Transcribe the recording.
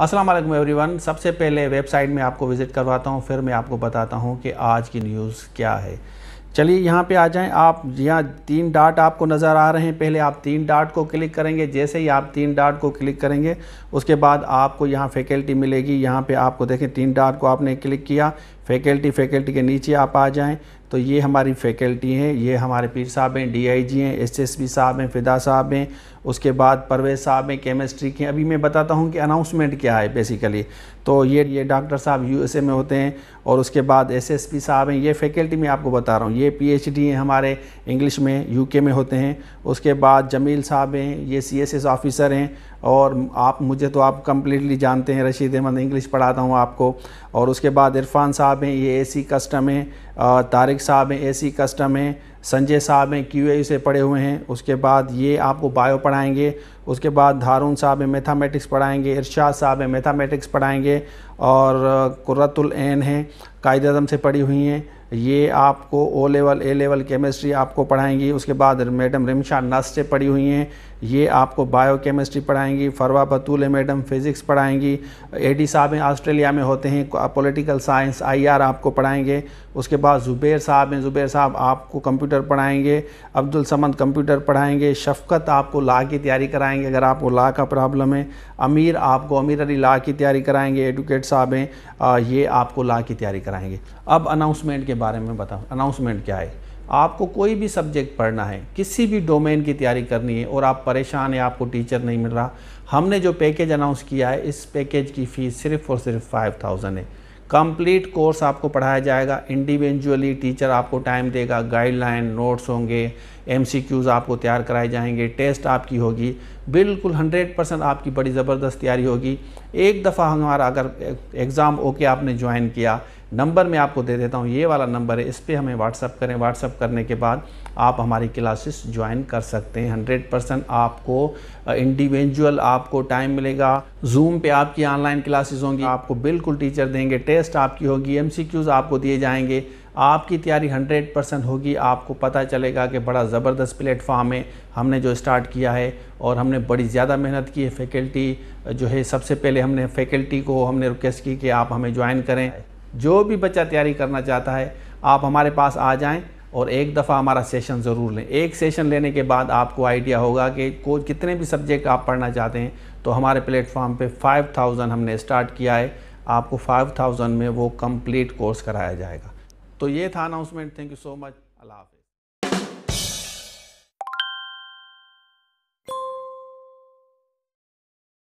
अस्सलाम वालेकुम एवरीवन सबसे पहले वेबसाइट में आपको विज़िट करवाता हूँ फिर मैं आपको बताता हूँ कि आज की न्यूज़ क्या है चलिए यहाँ पे आ जाएं आप यहाँ तीन डाट आपको नज़र आ रहे हैं पहले आप तीन डाट को क्लिक करेंगे जैसे ही आप तीन डाट को क्लिक करेंगे उसके बाद आपको यहाँ फैकल्टी मिलेगी यहाँ पे आपको देखें तीन डाट को आपने क्लिक किया फैकल्टी फैकल्टी के नीचे आप आ जाएं तो ये हमारी फैकल्टी हैं ये हमारे पीर साहब हैं डीआईजी हैं एसएसबी साहब हैं फिदा साहब हैं उसके बाद परवेज साहब हैं केमिस्ट्री के अभी मैं बताता हूँ कि अनाउंसमेंट क्या है बेसिकली तो ये ये डॉक्टर साहब यूएसए में होते हैं और उसके बाद एसएसपी साहब हैं ये फैकल्टी में आपको बता रहा हूँ ये पीएचडी हैं हमारे इंग्लिश में के में होते हैं उसके बाद जमील साहब हैं ये एस ऑफिसर हैं और आप मुझे तो आप कम्प्लीटली जानते हैं रशीद अहमद इंग्लिश पढ़ाता हूँ आपको और उसके बाद इरफान साहब साहब हैं ये एसी कस्टम हैं तारिक साहब हैं एसी कस्टम हैं संजय साहब हैं क्यू से पढ़े हुए हैं उसके बाद ये आपको बायो पढ़ाएंगे उसके बाद धारून साहब हैं मैथामेटिक्स पढ़ाएंगे इरशाद साहब हैं मैथामेटिक्स पढ़ाएंगे और कुरतुल ऐन हैं कायद अजम से पढ़ी हुई हैं ये आपको O level A level chemistry आपको पढ़ाएंगी उसके बाद मैडम रिमशा नास्ते पढ़ी हुई हैं ये आपको बायो केमिस्ट्री पढ़ाएंगी फरवा बतूल मैडम फिज़िक्स पढ़ाएंगी एडी साहब हैं ऑस्ट्रेलिया में होते हैं पॉलिटिकल साइंस आईआर आपको पढ़ाएंगे उसके बाद ज़ुबैर साहब हैं ज़ुबैर साहब आपको कंप्यूटर पढ़ाएंगे अब्दुल समद कंप्यूटर पढ़ाएंगे शफकत आपको ला की तैयारी कराएंगे अगर आपको ला का प्रॉब्लम है अमीर आपको अमीर अली ला की तैयारी कराएंगे एडवोकेट साहब हैं ये आपको ला की तैयारी कराएंगे अब अनाउंसमेंट के बारे में बताऊँ अनाउंसमेंट क्या है आपको कोई भी सब्जेक्ट पढ़ना है किसी भी डोमेन की तैयारी करनी है और आप परेशान हैं आपको टीचर नहीं मिल रहा हमने जो पैकेज अनाउंस किया है इस पैकेज की फ़ीस सिर्फ और सिर्फ फाइव थाउजेंड है कंप्लीट कोर्स आपको पढ़ाया जाएगा इंडिविजुअली टीचर आपको टाइम देगा गाइडलाइन नोट्स होंगे एमसीक्यूज आपको तैयार कराए जाएंगे टेस्ट आपकी होगी बिल्कुल 100 परसेंट आपकी बड़ी ज़बरदस्त तैयारी होगी एक दफ़ा हमारा अगर एग्ज़ाम ओके आपने ज्वाइन किया नंबर मैं आपको दे देता हूँ ये वाला नंबर है इस पर हमें व्हाट्सअप करें व्हाट्सअप करने के बाद आप हमारी क्लासेस ज्वाइन कर सकते हैं हंड्रेड परसेंट आपको इंडिविजुअल आपको टाइम मिलेगा जूम पे आपकी ऑनलाइन क्लासेस होंगी आपको बिल्कुल टीचर देंगे टेस्ट आपकी होगी एमसीक्यूज आपको दिए जाएंगे आपकी तैयारी 100 परसेंट होगी आपको पता चलेगा कि बड़ा ज़बरदस्त प्लेटफॉर्म है हमने जो स्टार्ट किया है और हमने बड़ी ज़्यादा मेहनत की है फैकल्टी जो है सबसे पहले हमने फैकल्टी को हमने रिक्वेस्ट की कि आप हमें ज्वाइन करें जो भी बच्चा तैयारी करना चाहता है आप हमारे पास आ जाएं और एक दफ़ा हमारा सेशन ज़रूर लें एक सेशन लेने के बाद आपको आइडिया होगा कि को कितने भी सब्जेक्ट आप पढ़ना चाहते हैं तो हमारे प्लेटफॉर्म पे 5000 हमने स्टार्ट किया है आपको 5000 में वो कंप्लीट कोर्स कराया जाएगा तो ये था announcement thank you so much अल्लाह हाफि